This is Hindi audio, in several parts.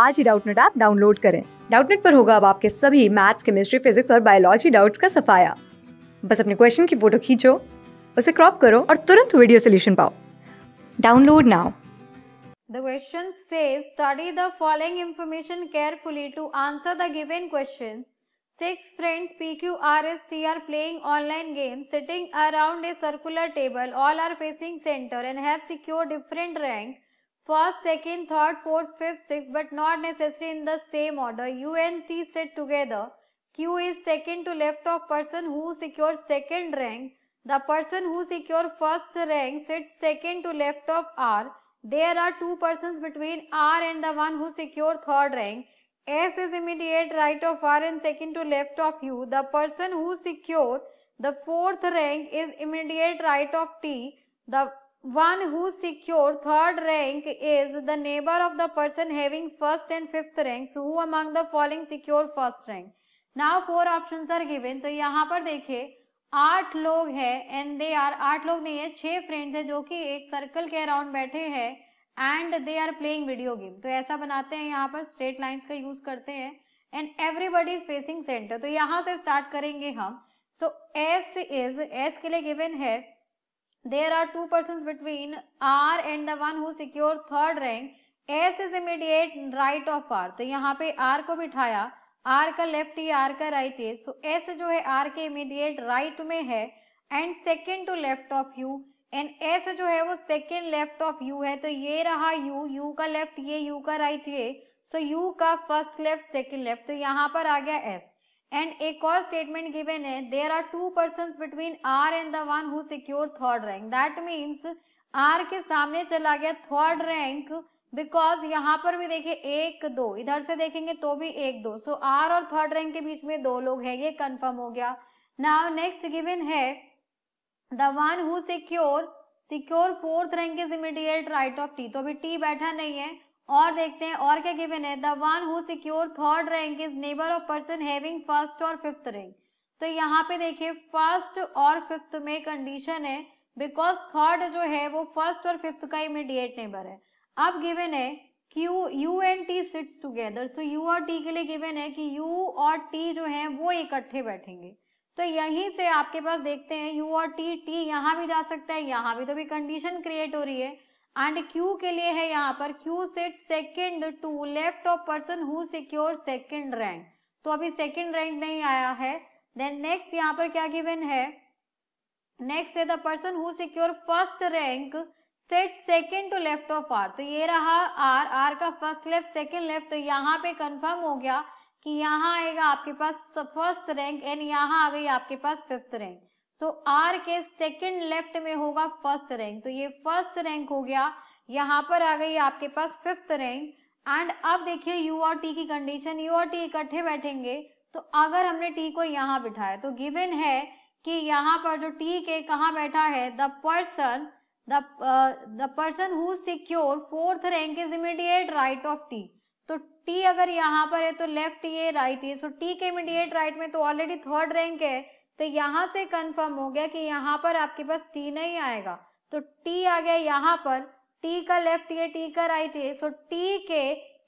आज ही डाउटनेट ऐप डाउनलोड करें डाउटनेट पर होगा अब आपके सभी मैथ्स केमिस्ट्री फिजिक्स और बायोलॉजी डाउट्स का सफाया बस अपने क्वेश्चन की फोटो खींचो उसे क्रॉप करो और तुरंत वीडियो सोल्यूशन पाओ download now The question says study the following information carefully to answer the given questions. Six friends PQRST are playing online games sitting around a circular table. All are facing center and have secured different ranks. first, second, third, fourth, fifth, sixth, but not necessary in the same order. U and T sit together. Q is second to left of person who secures second rank. The person who secured first rank sits second to left of R. There are two persons between R and the one who secured third rank. S is immediate right of R and second to left of U. The person who secured the fourth rank is immediate right of T. The one who secure third rank is the neighbour of the person having first and fifth rank who among the following secure first rank now four option are given तो यहाँ पर देखिए आठ लोग हैं एंड दे आर आठ लोग नहीं है छह फ्रेंड्स है जो कि एक सर्कल के अराउंड बैठे हैं and they are playing video game तो ऐसा बनाते हैं यहाँ पर स्ट्रेट लाइंस का यूज करते हैं and everybody is facing centre तो यहाँ से स्टार्ट करेंगे हम सो एस इज एस के लिए गिवन है there are two person between R and the one secure third rank S is immediate right of R तो यहाँ पे आर को बिठाया आर का लेफ्ट ही आर का राइट ही सो एस जो है आर के इमीडिएट राइट में है and second to left of U and S जो है वो सेकेंड लेफ्ट ऑफ यू है तो ये रहा यू यू का लेफ्ट ये यू का राइट ये सो यू का फर्स्ट लेफ्ट सेकेंड लेफ्ट तो यहाँ पर आ गया एस एंड एक और स्टेटमेंट गिवेन है there are two person between R and the one who secure third rank that means R के सामने चला गया थर्ड रैंक बिकॉज यहाँ पर भी देखिए एक दो इधर से देखेंगे तो भी एक दो सो so, आर और थर्ड रैंक के बीच में दो लोग हैं ये कंफर्म हो गया नाउ नेक्स्ट गिवन है the one who secure secure fourth rank is immediate right of T तो अभी टी बैठा नहीं है और देखते हैं और क्या गिवन है the one who secure third rank is neighbour of person having first और फिफ्थ रैंक तो यहाँ पे देखिए फर्स्ट और फिफ्थ में कंडीशन है बिकॉज थर्ड जो है वो फर्स्ट और फिफ्थ का इमीडिएट नेबर है अब गिवन है कि U and T sits together so U और टी के लिए गिवन है कि यू और टी जो है वो इकट्ठे बैठेंगे तो यहीं से आपके पास देखते हैं यू और टी टी यहाँ भी जा सकता है यहाँ भी तो भी कंडीशन क्रिएट हो रही है एंड क्यू के लिए है यहाँ पर Q set second to left of person who secure second rank तो अभी सेकेंड रैंक नहीं आया है देन नेक्स्ट यहाँ पर क्या गिवन है नेक्स्ट है the person who secure first rank set second to left of R तो ये रहा आर आर का फर्स्ट लेफ्ट सेकेंड लेफ्ट तो यहाँ पे कंफर्म हो गया कि यहाँ आएगा आपके पास फर्स्ट रैंक एंड यहाँ आ गई आपके पास फिफ्थ रैंक तो आर के सेकंड लेफ्ट में होगा फर्स्ट रैंक तो ये फर्स्ट रैंक हो गया यहाँ पर आ गई आपके पास फिफ्थ रैंक एंड अब देखिए यू और टी की कंडीशन यू और टी इकट्ठे बैठेंगे तो अगर हमने टी को यहाँ बिठाया तो गिवन है कि यहाँ पर जो टी के कहा बैठा है the person the person who secure fourth rank is immediate right of T तो टी अगर यहाँ पर है तो लेफ्ट ये राइट ये सो टी के इमीडिएट राइट में तो ऑलरेडी थर्ड रैंक है तो यहाँ से कंफर्म हो गया कि यहाँ पर आपके पास टी नहीं आएगा तो टी आ गया यहाँ पर टी का लेफ्ट ये टी का राइट ये सो टी के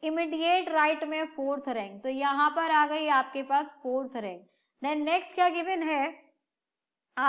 इमीडिएट राइट में फोर्थ रैंक तो यहाँ पर आ गई आपके पास फोर्थ रैंक देन नेक्स्ट क्या गिवन है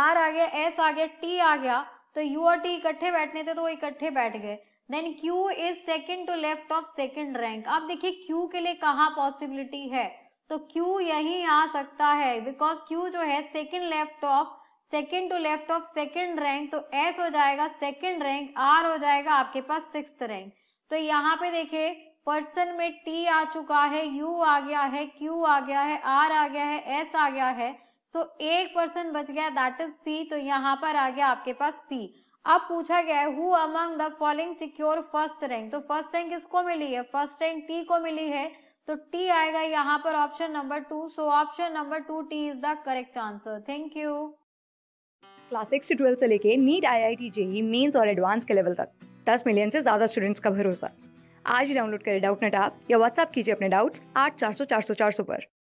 आर आ गया एस आ गया टी आ गया तो यू और टी इकट्ठे बैठने थे तो वो इकट्ठे बैठ गए then Q is second to left of second rank आप देखिए क्यू के लिए कहाँ पॉसिबिलिटी है तो Q यही आ सकता है बिकॉज Q जो है second left of second to left of second rank तो S हो जाएगा सेकेंड रैंक R हो जाएगा आपके पास सिक्स रैंक तो यहाँ पे देखिए पर्सन में T आ चुका है U आ गया है Q आ गया है R आ गया है S आ गया है तो एक पर्सन बच गया दैट इज P तो यहाँ पर आ गया आपके पास P अब पूछा गया है who among the following secure first rank तो फर्स्ट रैंक किसको मिली है फर्स्ट रैंक टी को मिली है तो टी आएगा यहाँ पर option number two so option number two T is the correct answer thank you class six से ट्वेल्थ से लेके NEET I I T JEE mains और एडवांस के लेवल तक दस मिलियन से ज़्यादा स्टूडेंट्स का भरोसा आज ही डाउनलोड करें डाउट नेट आप या व्हाट्सअप कीजिए अपने डाउट्स आठ चार सौ चार सौ चार सौ पर